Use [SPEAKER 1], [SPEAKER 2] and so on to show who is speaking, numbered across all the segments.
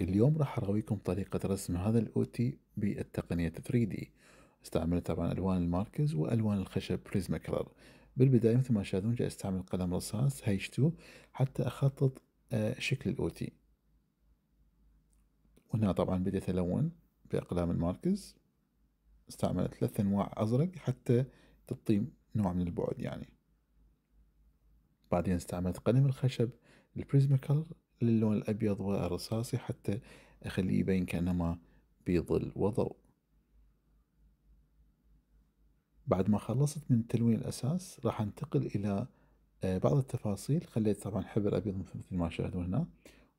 [SPEAKER 1] اليوم راح أرويكم طريقة رسم هذا الأوتي بالتقنية 3D استعملت طبعا ألوان الماركز وألوان الخشب بريزما كلر بالبداية مثل ما تشاهدون جاي أستعمل قلم رصاص هيج 2 حتى أخطط آه، شكل الأوتي وهنا طبعا بديت ألون بأقلام الماركز استعملت ثلاث أنواع أزرق حتى تعطي نوع من البعد يعني بعدين استعملت قلم الخشب البريزما كلر للون الأبيض والرصاصي حتى أخليه يبين كأنما بيظل وضوء بعد ما خلصت من تلوين الأساس راح أنتقل إلى آه، بعض التفاصيل خليت طبعا حبر أبيض مثل ما تشاهدون هنا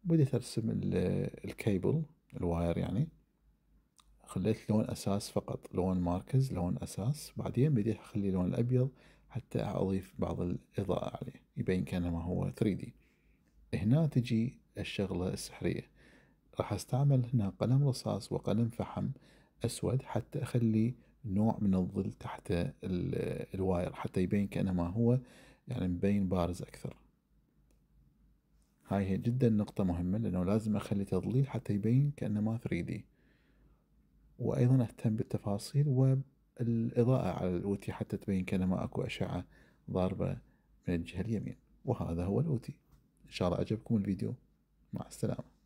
[SPEAKER 1] وبديت أرسم الكيبل الواير يعني خليت لون أساس فقط لون ماركز لون أساس بعدين بديت أخلي لون الأبيض حتى أضيف بعض الإضاءة عليه يبين كأنما هو 3D هنا تجي الشغلة السحرية راح استعمل هنا قلم رصاص وقلم فحم أسود حتى أخلي نوع من الظل تحت الواير حتى يبين كأنه ما هو يعني مبين بارز أكثر هاي هي جدا نقطة مهمة لأنه لازم أخلي تظليل حتى يبين كأنه ما 3D وأيضا أهتم بالتفاصيل والإضاءة على الأوتي حتى تبين كأنه ما أكو أشعة ضاربة من الجهة اليمين وهذا هو الأوتي إن شاء الله عجبكم الفيديو مع السلامة